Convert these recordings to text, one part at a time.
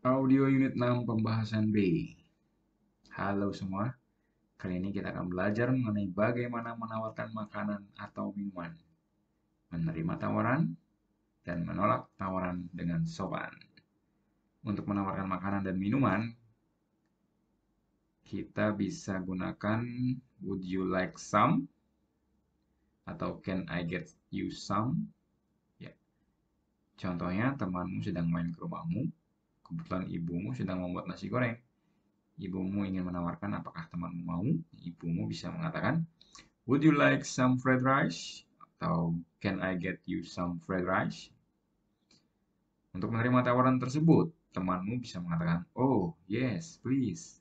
Audio Unit 6 Pembahasan B Halo semua, kali ini kita akan belajar mengenai bagaimana menawarkan makanan atau minuman Menerima tawaran dan menolak tawaran dengan sopan Untuk menawarkan makanan dan minuman Kita bisa gunakan Would you like some? Atau can I get you some? Ya. Contohnya temanmu sedang main ke rumahmu Kebetulan ibumu sedang membuat nasi goreng. Ibumu ingin menawarkan apakah temanmu mau. Ibumu bisa mengatakan, Would you like some fried rice? Atau Can I get you some fried rice? Untuk menerima tawaran tersebut, temanmu bisa mengatakan, Oh, yes, please.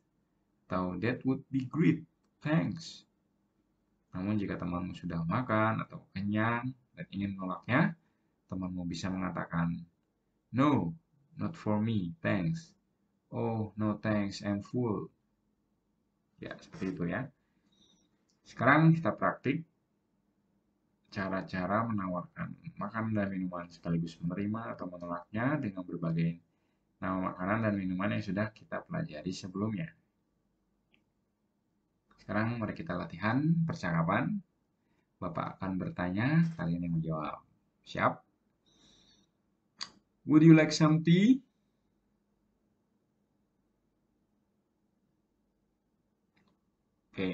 Atau That would be great. Thanks. Namun jika temanmu sudah makan atau kenyang dan ingin menolaknya, temanmu bisa mengatakan, No, Not for me, thanks. Oh, no thanks, I'm full. Ya, seperti itu ya. Sekarang kita praktik cara-cara menawarkan makanan dan minuman sekaligus menerima atau menolaknya dengan berbagai nama makanan dan minuman yang sudah kita pelajari sebelumnya. Sekarang mari kita latihan percakapan. Bapak akan bertanya, kalian yang menjawab. Siap? Would you like some tea? Oke. Okay.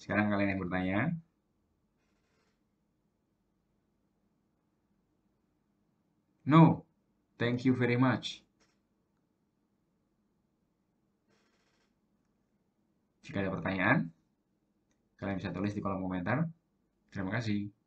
Sekarang kalian yang bertanya. No, thank you very much. Jika ada pertanyaan, kalian bisa tulis di kolom komentar. Terima kasih.